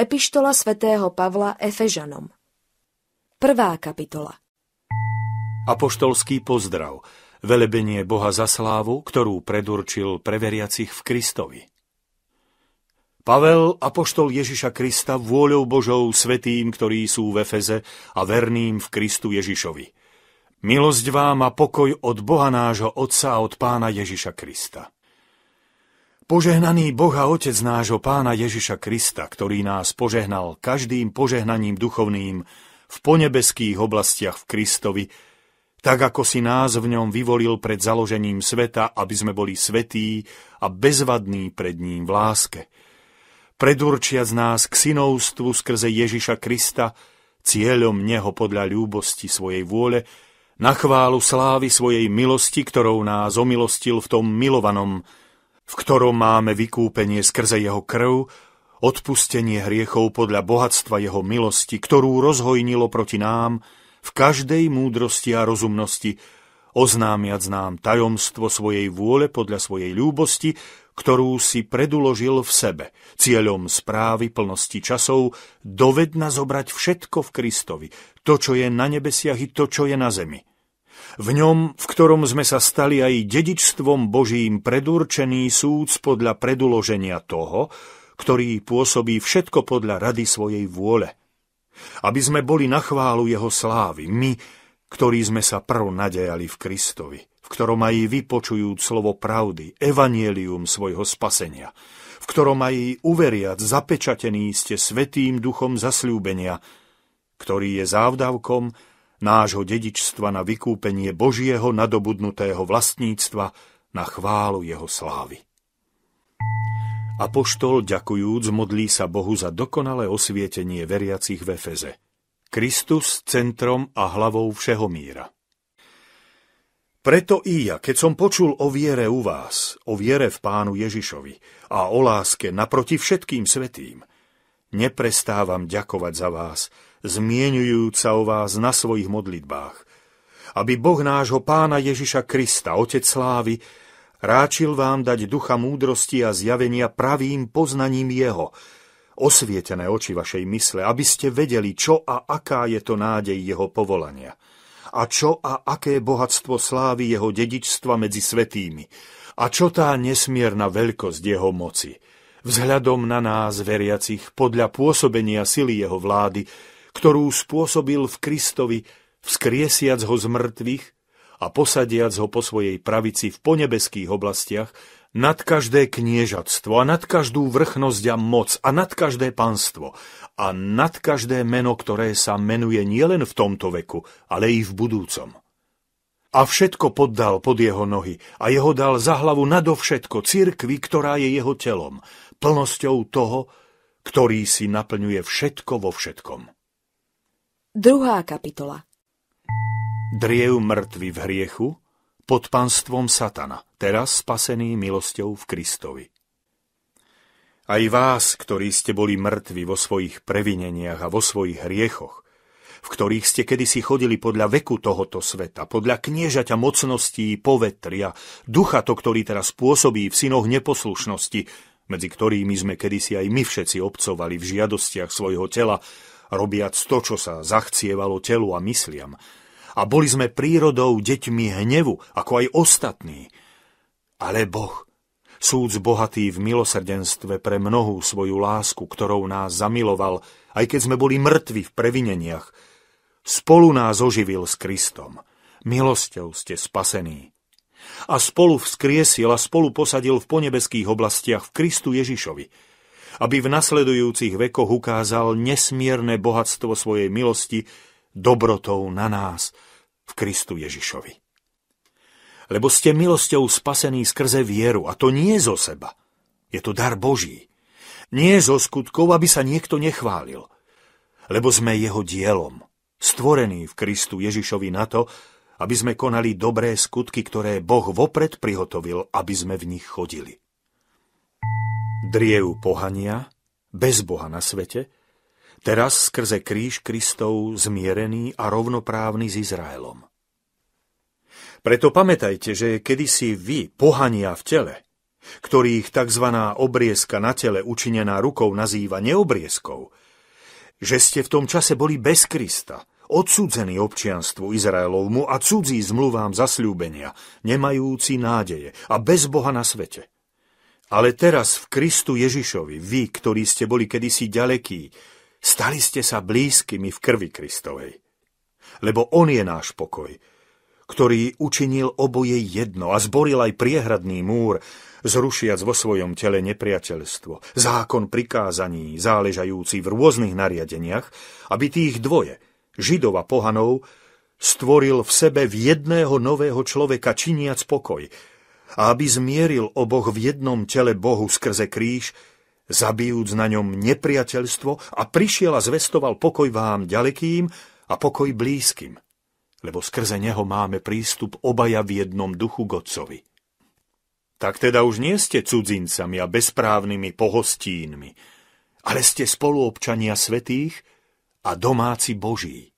Epištola svätého Pavla Efežanom Prvá kapitola Apoštolský pozdrav Velebenie Boha za slávu, ktorú predurčil preveriacich v Kristovi Pavel, apoštol Ježiša Krista, vôľou Božou svetým, ktorí sú v Efeze a verným v Kristu Ježišovi – Milosť vám a pokoj od Boha nášho Otca a od Pána Ježiša Krista. Požehnaný Boh a Otec nášho Pána Ježiša Krista, ktorý nás požehnal každým požehnaním duchovným v ponebeských oblastiach v Kristovi, tak ako si nás v ňom vyvolil pred založením sveta, aby sme boli svetí a bezvadní pred ním v láske. z nás k synovstvu skrze Ježiša Krista, cieľom Neho podľa ľúbosti svojej vôle, na chválu slávy svojej milosti, ktorou nás omilostil v tom milovanom, v ktorom máme vykúpenie skrze jeho krv, odpustenie hriechov podľa bohatstva jeho milosti, ktorú rozhojnilo proti nám v každej múdrosti a rozumnosti, oznámiac nám tajomstvo svojej vôle podľa svojej ľúbosti, ktorú si preduložil v sebe, cieľom správy plnosti časov, dovedna zobrať všetko v Kristovi, to, čo je na nebesiach i to, čo je na zemi – v ňom, v ktorom sme sa stali aj dedičstvom Božím predurčený súd podľa preduloženia toho, ktorý pôsobí všetko podľa rady svojej vôle. Aby sme boli na chválu jeho slávy, my, ktorí sme sa prv nadejali v Kristovi, v ktorom aj vypočujú slovo pravdy, evanielium svojho spasenia, v ktorom aj uveriac zapečatení ste svetým duchom zasľúbenia, ktorý je závdavkom, nášho dedičstva na vykúpenie Božieho nadobudnutého vlastníctva na chválu jeho slávy. Apoštol, ďakujúc, modlí sa Bohu za dokonalé osvietenie veriacich v Efeze. Kristus centrom a hlavou všeho míra. Preto i ja, keď som počul o viere u vás, o viere v Pánu Ježišovi a o láske naproti všetkým svetým, neprestávam ďakovať za vás, zmienujúca sa o vás na svojich modlitbách, aby Boh nášho pána Ježiša Krista, Otec Slávy, ráčil vám dať ducha múdrosti a zjavenia pravým poznaním Jeho, osvietené oči vašej mysle, aby ste vedeli, čo a aká je to nádej Jeho povolania a čo a aké bohatstvo slávy Jeho dedičstva medzi svetými a čo tá nesmierna veľkosť Jeho moci, vzhľadom na nás veriacich podľa pôsobenia sily Jeho vlády, ktorú spôsobil v Kristovi, vzkriesiac ho z mŕtvych a posadiac ho po svojej pravici v ponebeských oblastiach, nad každé kniežatstvo a nad každú vrchnosť a moc a nad každé panstvo a nad každé meno, ktoré sa menuje nielen v tomto veku, ale i v budúcom. A všetko poddal pod jeho nohy a jeho dal za hlavu nadovšetko cirkvi, ktorá je jeho telom, plnosťou toho, ktorý si naplňuje všetko vo všetkom. Druhá kapitola Driev mŕtvy v hriechu, pod panstvom satana, teraz spasený milosťou v Kristovi. Aj vás, ktorí ste boli mŕtvi vo svojich previneniach a vo svojich hriechoch, v ktorých ste kedysi chodili podľa veku tohoto sveta, podľa kniežaťa mocností, povetria, ducha to, ktorý teraz pôsobí v synoch neposlušnosti, medzi ktorými sme kedysi aj my všetci obcovali v žiadostiach svojho tela, robiac to, čo sa zachcievalo telu a mysliam. A boli sme prírodou deťmi hnevu, ako aj ostatní. Ale Boh, súc bohatý v milosrdenstve pre mnohú svoju lásku, ktorou nás zamiloval, aj keď sme boli mŕtvi v previneniach, spolu nás oživil s Kristom. Milosťou ste spasení a spolu vzkriesil a spolu posadil v ponebeských oblastiach v Kristu Ježišovi, aby v nasledujúcich vekoch ukázal nesmierne bohatstvo svojej milosti dobrotou na nás v Kristu Ježišovi. Lebo ste milosťou spasení skrze vieru, a to nie zo seba. Je to dar Boží. Nie zo skutkov, aby sa niekto nechválil. Lebo sme jeho dielom, stvorení v Kristu Ježišovi na to, aby sme konali dobré skutky, ktoré Boh vopred prihotovil, aby sme v nich chodili. Drievu pohania, bez Boha na svete, teraz skrze kríž Kristov zmierený a rovnoprávny s Izraelom. Preto pamätajte, že kedysi vy, pohania v tele, ktorých tzv. obrieska na tele učinená rukou nazýva neobrieskou, že ste v tom čase boli bez Krista, odsudzení občianstvu Izraelovmu a cudzí zmluvám zasľúbenia, nemajúci nádeje a bez Boha na svete. Ale teraz v Kristu Ježišovi, vy, ktorí ste boli kedysi ďalekí, stali ste sa blízkymi v krvi Kristovej. Lebo On je náš pokoj, ktorý učinil oboje jedno a zboril aj priehradný múr, zrušiac vo svojom tele nepriateľstvo, zákon prikázaní, záležajúci v rôznych nariadeniach, aby tých dvoje, židov a pohanov, stvoril v sebe v jedného nového človeka, činiac pokoj, a aby zmieril oboch v jednom tele Bohu skrze kríž, zabijúc na ňom nepriateľstvo a prišiel a zvestoval pokoj vám ďalekým a pokoj blízkym, lebo skrze neho máme prístup obaja v jednom duchu Godcovi. Tak teda už nie ste cudzincami a bezprávnymi pohostínmi, ale ste spoluobčania svetých a domáci Boží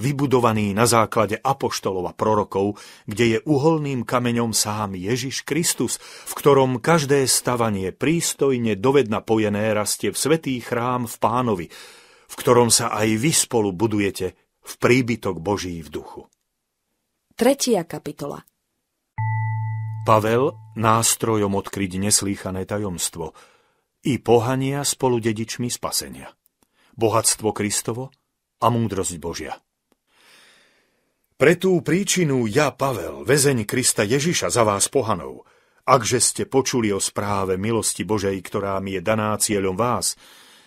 vybudovaný na základe apoštolov a prorokov, kde je uholným kameňom sám Ježiš Kristus, v ktorom každé stavanie prístojne dovedna pojené rastie v svetý chrám v pánovi, v ktorom sa aj vy spolu budujete v príbytok Boží v duchu. Tretia kapitola Pavel nástrojom odkryť neslýchané tajomstvo – i pohania spolu dedičmi spasenia. Bohatstvo Kristovo a múdrosť Božia. Pre tú príčinu ja, Pavel, väzeň Krista Ježiša za vás pohanov, akže ste počuli o správe milosti Božej, ktorá mi je daná cieľom vás,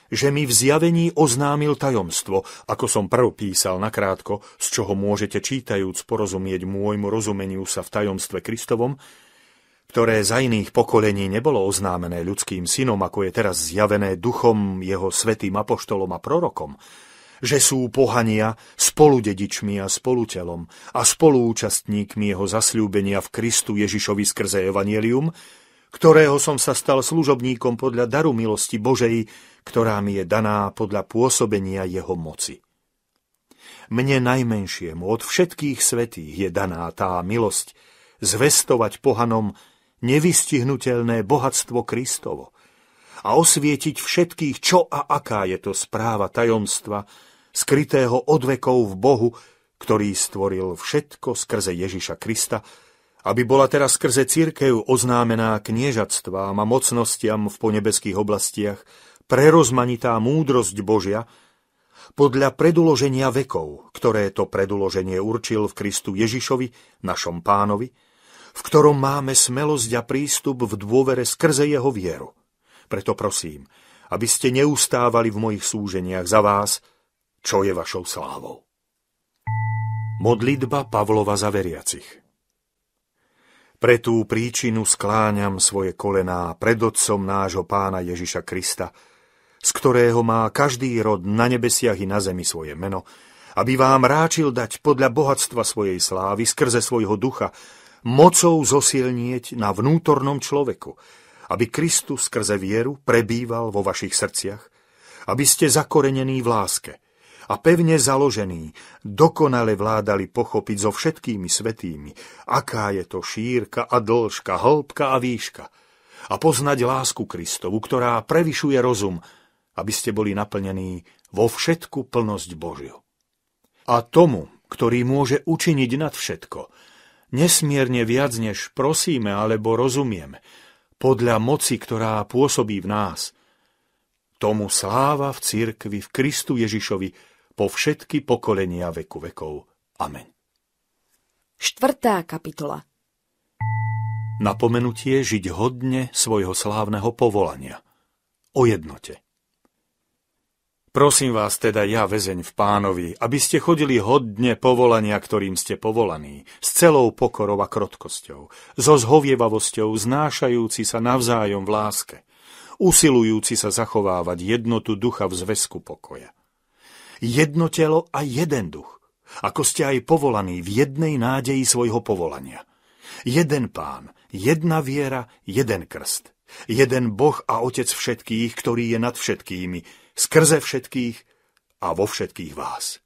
že mi v zjavení oznámil tajomstvo, ako som prv písal nakrátko, z čoho môžete čítajúc porozumieť môjmu rozumeniu sa v tajomstve Kristovom, ktoré za iných pokolení nebolo oznámené ľudským synom, ako je teraz zjavené duchom jeho svetým apoštolom a prorokom, že sú pohania spoludedičmi a spolutelom a spoluúčastníkmi jeho zasľúbenia v Kristu Ježišovi skrze Evangelium, ktorého som sa stal služobníkom podľa daru milosti Božej, ktorá mi je daná podľa pôsobenia jeho moci. Mne najmenšiemu od všetkých svetých je daná tá milosť zvestovať pohanom nevystihnutelné bohatstvo Kristovo, a osvietiť všetkých, čo a aká je to správa tajomstva, skrytého od vekov v Bohu, ktorý stvoril všetko skrze Ježiša Krista, aby bola teraz skrze církev oznámená kniežatstvám a mocnostiam v ponebeských oblastiach prerozmanitá múdrosť Božia podľa preduloženia vekov, ktoré to preduloženie určil v Kristu Ježišovi, našom pánovi, v ktorom máme smelosť a prístup v dôvere skrze jeho vieru. Preto prosím, aby ste neustávali v mojich súženiach za vás, čo je vašou slávou. Modlitba Pavlova za veriacich Pre tú príčinu skláňam svoje kolená pred Otcom nášho Pána Ježiša Krista, z ktorého má každý rod na nebesiach i na zemi svoje meno, aby vám ráčil dať podľa bohatstva svojej slávy skrze svojho ducha, mocou zosilnieť na vnútornom človeku, aby Kristus skrze vieru prebýval vo vašich srdciach, aby ste zakorenení v láske, a pevne založený, dokonale vládali pochopiť so všetkými svetými, aká je to šírka a dĺžka, hĺbka a výška, a poznať lásku Kristovu, ktorá prevyšuje rozum, aby ste boli naplnení vo všetku plnosť Božiu. A tomu, ktorý môže učiniť nad všetko, nesmierne viac než prosíme alebo rozumieme, podľa moci, ktorá pôsobí v nás – tomu sláva v cirkvi v Kristu Ježišovi po všetky pokolenia veku vekov. Amen. Štvrtá kapitola Napomenutie žiť hodne svojho slávneho povolania. O jednote. Prosím vás teda ja, väzeň v pánovi, aby ste chodili hodne povolania, ktorým ste povolaní, s celou pokorou a krotkosťou, so zhovievavosťou, znášajúci sa navzájom v láske, usilujúci sa zachovávať jednotu ducha v zväzku pokoja jedno telo a jeden duch, ako ste aj povolaní v jednej nádeji svojho povolania. Jeden pán, jedna viera, jeden krst. Jeden Boh a Otec všetkých, ktorý je nad všetkými, skrze všetkých a vo všetkých vás.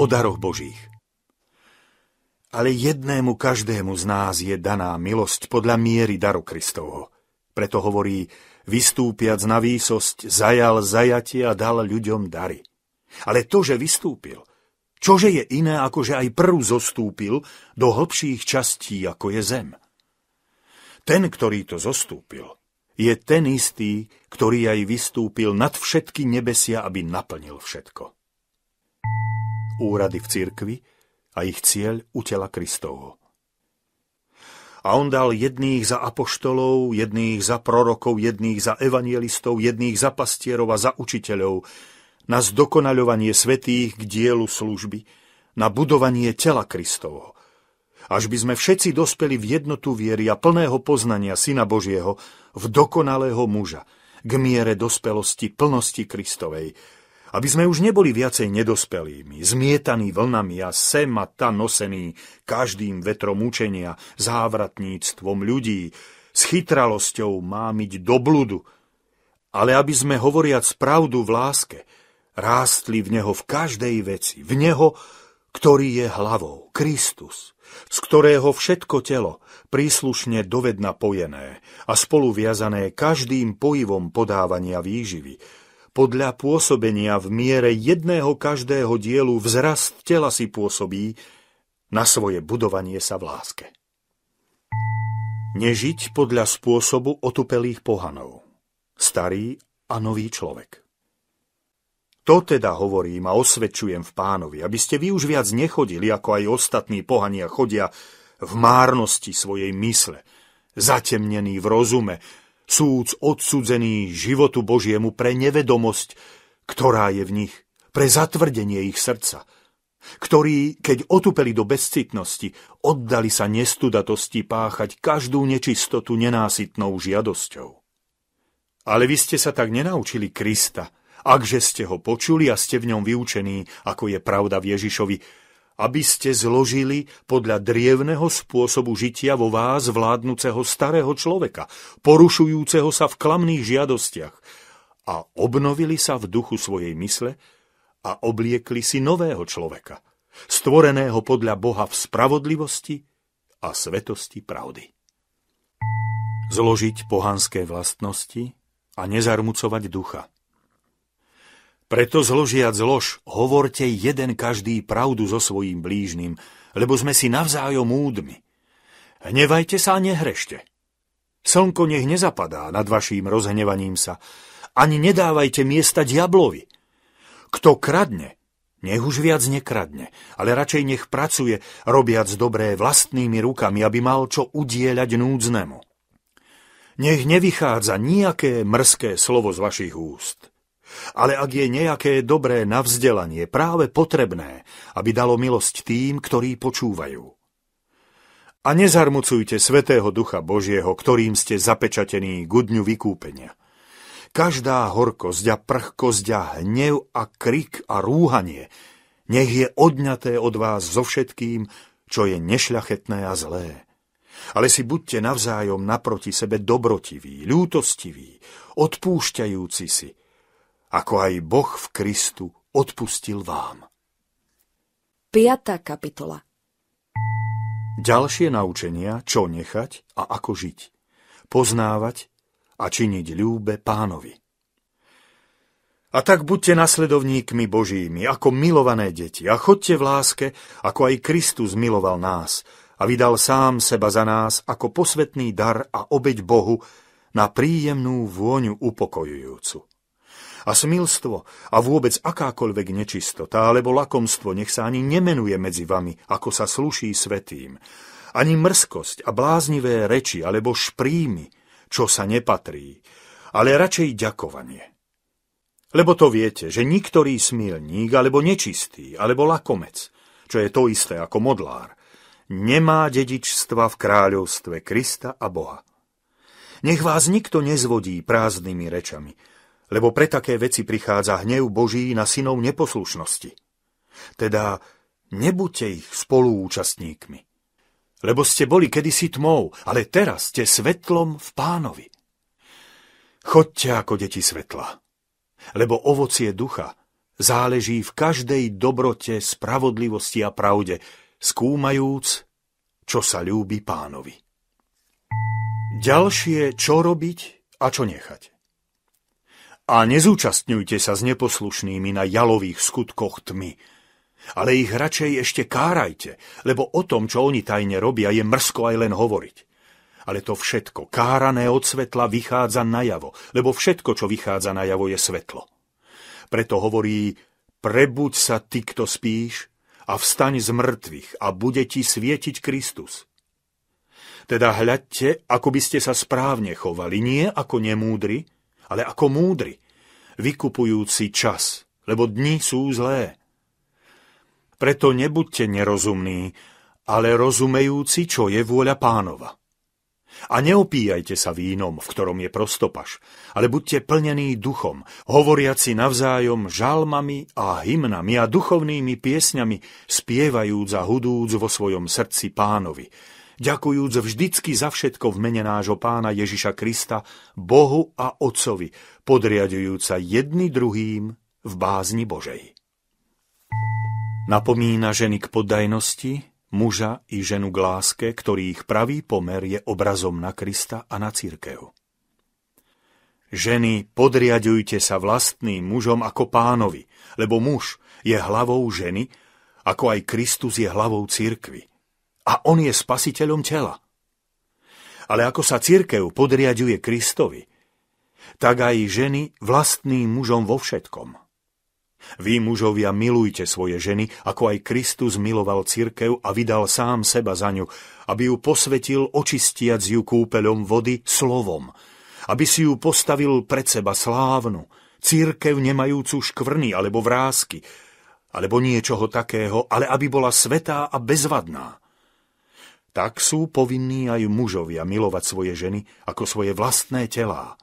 O daroch Božích ale jednému každému z nás je daná milosť podľa miery daru Kristovho. Preto hovorí, vystúpiac na výsosť, zajal zajatie a dal ľuďom dary. Ale to, že vystúpil, čože je iné, ako že aj prv zostúpil do hlbších častí, ako je zem. Ten, ktorý to zostúpil, je ten istý, ktorý aj vystúpil nad všetky nebesia, aby naplnil všetko. Úrady v cirkvi a ich cieľ utela Kristovo. A on dal jedných za apoštolov, jedných za prorokov, jedných za evangelistov, jedných za pastierov a za učiteľov, na zdokonaľovanie svetých k dielu služby, na budovanie tela Kristovo. Až by sme všetci dospeli v jednotu viery a plného poznania Syna Božieho, v dokonalého muža, k miere dospelosti plnosti Kristovej, aby sme už neboli viacej nedospelými, zmietaní vlnami a sem a tam nosení každým vetrom učenia, závratníctvom ľudí, s chytralosťou mámiť do bludu, ale aby sme hovoriac pravdu v láske, rástli v Neho v každej veci, v Neho, ktorý je hlavou, Kristus, z ktorého všetko telo, príslušne dovedna pojené a spolu viazané každým pojivom podávania výživy, podľa pôsobenia v miere jedného každého dielu vzrast tela si pôsobí na svoje budovanie sa v láske. Nežiť podľa spôsobu otupelých pohanov. Starý a nový človek. To teda hovorím a osvedčujem v pánovi, aby ste vy už viac nechodili, ako aj ostatní pohania chodia v márnosti svojej mysle, zatemnený v rozume, súc odsudzený životu Božiemu pre nevedomosť, ktorá je v nich, pre zatvrdenie ich srdca, ktorí, keď otupeli do bezcitnosti, oddali sa nestudatosti páchať každú nečistotu nenásytnou žiadosťou. Ale vy ste sa tak nenaučili Krista, akže ste ho počuli a ste v ňom vyučení, ako je pravda v Ježišovi, aby ste zložili podľa drievného spôsobu žitia vo vás vládnúceho starého človeka, porušujúceho sa v klamných žiadostiach a obnovili sa v duchu svojej mysle a obliekli si nového človeka, stvoreného podľa Boha v spravodlivosti a svetosti pravdy. Zložiť pohanské vlastnosti a nezarmucovať ducha – preto zložiac lož, hovorte jeden každý pravdu so svojím blížnym, lebo sme si navzájom údmi. Hnevajte sa a nehrešte. Slnko nech nezapadá nad vaším rozhnevaním sa, ani nedávajte miesta diablovi. Kto kradne, nech už viac nekradne, ale radšej nech pracuje, robiac dobré vlastnými rukami, aby mal čo udieľať núdznemu. Nech nevychádza nejaké mrzké slovo z vašich úst ale ak je nejaké dobré navzdelanie práve potrebné, aby dalo milosť tým, ktorí počúvajú. A nezarmucujte Svetého Ducha Božieho, ktorým ste zapečatení k dňu vykúpenia. Každá horkosť a prchkosť a hnev a krik a rúhanie nech je odňaté od vás so všetkým, čo je nešľachetné a zlé. Ale si buďte navzájom naproti sebe dobrotiví, ľútostiví, odpúšťajúci si, ako aj Boh v Kristu odpustil vám. 5. kapitola Ďalšie naučenia, čo nechať a ako žiť, poznávať a činiť ľúbe pánovi. A tak buďte nasledovníkmi Božími, ako milované deti, a chodte v láske, ako aj Kristus miloval nás a vydal sám seba za nás ako posvetný dar a obeď Bohu na príjemnú vôňu upokojujúcu a smilstvo a vôbec akákoľvek nečistota alebo lakomstvo nech sa ani nemenuje medzi vami, ako sa sluší svetým, ani mrzkosť a bláznivé reči alebo šprímy, čo sa nepatrí, ale radšej ďakovanie. Lebo to viete, že niektorý smilník alebo nečistý alebo lakomec, čo je to isté ako modlár, nemá dedičstva v kráľovstve Krista a Boha. Nech vás nikto nezvodí prázdnymi rečami, lebo pre také veci prichádza hnev Boží na synov neposlušnosti. Teda nebuďte ich spoluúčastníkmi, lebo ste boli kedysi tmou, ale teraz ste svetlom v pánovi. Chodte ako deti svetla, lebo ovocie ducha záleží v každej dobrote, spravodlivosti a pravde, skúmajúc, čo sa ľúbi pánovi. Ďalšie, čo robiť a čo nechať. A nezúčastňujte sa s neposlušnými na jalových skutkoch tmy, ale ich radšej ešte kárajte, lebo o tom, čo oni tajne robia, je mrzko aj len hovoriť. Ale to všetko, kárané od svetla, vychádza najavo, lebo všetko, čo vychádza na javo je svetlo. Preto hovorí, prebuď sa ty, kto spíš, a vstaň z mŕtvych a bude ti svietiť Kristus. Teda hľadte, ako by ste sa správne chovali, nie ako nemúdri, ale ako múdry, vykupujúci čas, lebo dni sú zlé. Preto nebuďte nerozumní, ale rozumejúci, čo je vôľa pánova. A neopíjajte sa vínom, v ktorom je prostopaš, ale buďte plnení duchom, hovoriaci navzájom žalmami a hymnami a duchovnými piesňami, spievajúc a hudúc vo svojom srdci pánovi, ďakujúc vždycky za všetko v mene nášho pána Ježiša Krista, Bohu a Otcovi, podriadujúca jedny druhým v bázni Božej. Napomína ženy k poddajnosti, muža i ženu k láske, ktorých pravý pomer je obrazom na Krista a na církev. Ženy, podriadujte sa vlastným mužom ako pánovi, lebo muž je hlavou ženy, ako aj Kristus je hlavou církvy – a on je spasiteľom tela. Ale ako sa cirkev podriaduje Kristovi, tak aj ženy vlastným mužom vo všetkom. Vy, mužovia, milujte svoje ženy, ako aj Kristus miloval církev a vydal sám seba za ňu, aby ju posvetil očistiac ju kúpeľom vody slovom, aby si ju postavil pred seba slávnu, církev nemajúcu škvrny alebo vrázky, alebo niečoho takého, ale aby bola svetá a bezvadná tak sú povinní aj mužovia milovať svoje ženy ako svoje vlastné telá.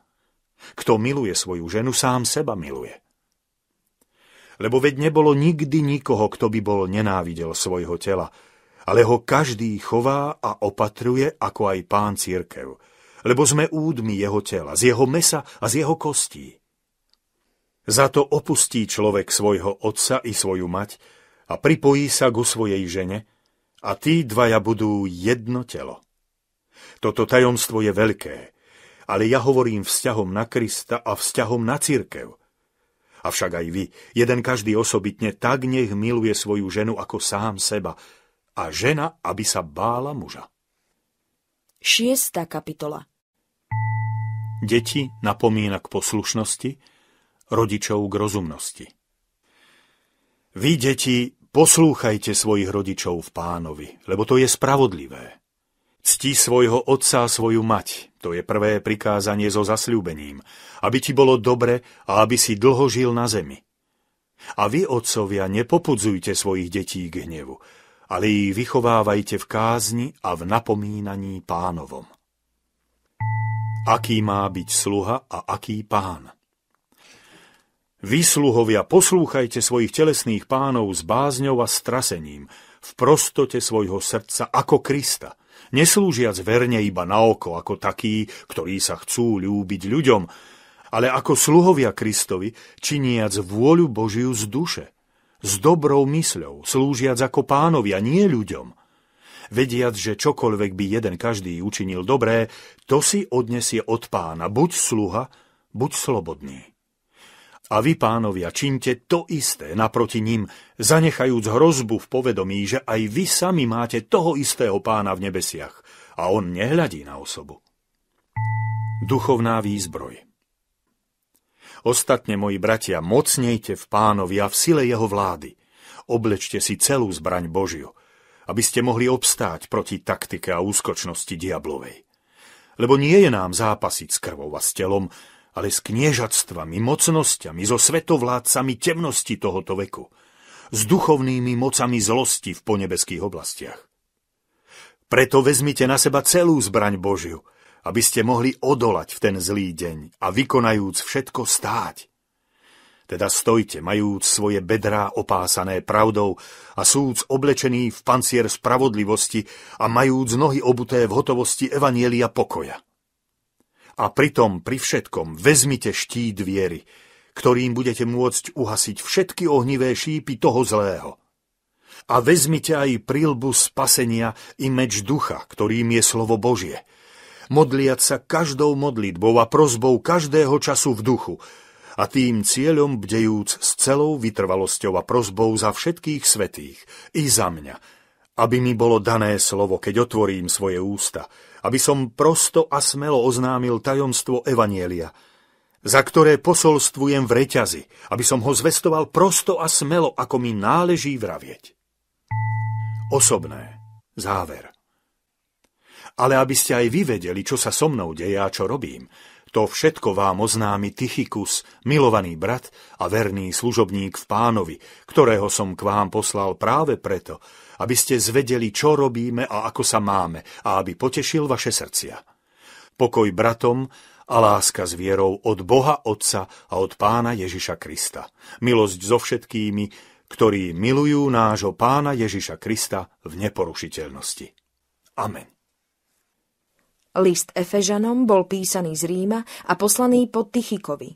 Kto miluje svoju ženu, sám seba miluje. Lebo veď nebolo nikdy nikoho, kto by bol nenávidel svojho tela, ale ho každý chová a opatruje ako aj pán církev, lebo sme údmi jeho tela, z jeho mesa a z jeho kostí. Za to opustí človek svojho otca i svoju mať a pripojí sa ku svojej žene a tí dvaja budú jedno telo. Toto tajomstvo je veľké, ale ja hovorím vzťahom na Krista a vzťahom na církev. Avšak aj vy, jeden každý osobitne, tak nech miluje svoju ženu ako sám seba a žena, aby sa bála muža. Šiesta kapitola Deti napomína k poslušnosti, rodičov k rozumnosti. Vy, deti, Poslúchajte svojich rodičov v pánovi, lebo to je spravodlivé. Cti svojho otca a svoju mať, to je prvé prikázanie so zasľúbením, aby ti bolo dobre a aby si dlho žil na zemi. A vy, otcovia, nepopudzujte svojich detí k hnevu, ale ich vychovávajte v kázni a v napomínaní pánovom. Aký má byť sluha a aký pán? Vy, sluhovia, poslúchajte svojich telesných pánov s bázňou a strasením, v prostote svojho srdca ako Krista, neslúžiac verne iba na oko ako takí, ktorí sa chcú ľúbiť ľuďom, ale ako sluhovia Kristovi, činiac vôľu Božiu z duše, s dobrou mysľou, slúžiac ako pánovia, nie ľuďom – vediac, že čokoľvek by jeden každý učinil dobré, to si odnesie od pána buď sluha, buď slobodný. A vy, pánovia, činte to isté naproti ním, zanechajúc hrozbu v povedomí, že aj vy sami máte toho istého pána v nebesiach a on nehľadí na osobu. Duchovná výzbroj Ostatne, moji bratia, mocnejte v pánovi a v sile jeho vlády. Oblečte si celú zbraň Božiu, aby ste mohli obstáť proti taktike a úskočnosti diablovej. Lebo nie je nám zápasiť s krvou a s telom, ale s kniežatstvami, mocnosťami, so svetovládcami temnosti tohoto veku, s duchovnými mocami zlosti v ponebeských oblastiach. Preto vezmite na seba celú zbraň Božiu, aby ste mohli odolať v ten zlý deň a vykonajúc všetko stáť. Teda stojte, majúc svoje bedrá opásané pravdou a súc oblečený v pancier spravodlivosti a majúc nohy obuté v hotovosti Evanielia pokoja. A pritom pri všetkom vezmite štít viery, ktorým budete môcť uhasiť všetky ohnivé šípy toho zlého. A vezmite aj prílbu spasenia i meč ducha, ktorým je slovo Božie, Modliať sa každou modlitbou a prozbou každého času v duchu, a tým cieľom bdejúc s celou vytrvalosťou a prozbou za všetkých svetých, i za mňa, aby mi bolo dané slovo, keď otvorím svoje ústa, aby som prosto a smelo oznámil tajomstvo Evanielia, za ktoré posolstvujem v reťazi, aby som ho zvestoval prosto a smelo, ako mi náleží vravieť. Osobné. Záver. Ale aby ste aj vy vedeli, čo sa so mnou deje a čo robím, to všetko vám oznámi Tychikus, milovaný brat a verný služobník v pánovi, ktorého som k vám poslal práve preto, aby ste zvedeli, čo robíme a ako sa máme a aby potešil vaše srdcia. Pokoj bratom a láska s vierou od Boha Otca a od Pána Ježiša Krista. Milosť so všetkými, ktorí milujú nášho Pána Ježiša Krista v neporušiteľnosti. Amen. List Efežanom bol písaný z Ríma a poslaný pod Tychikovi.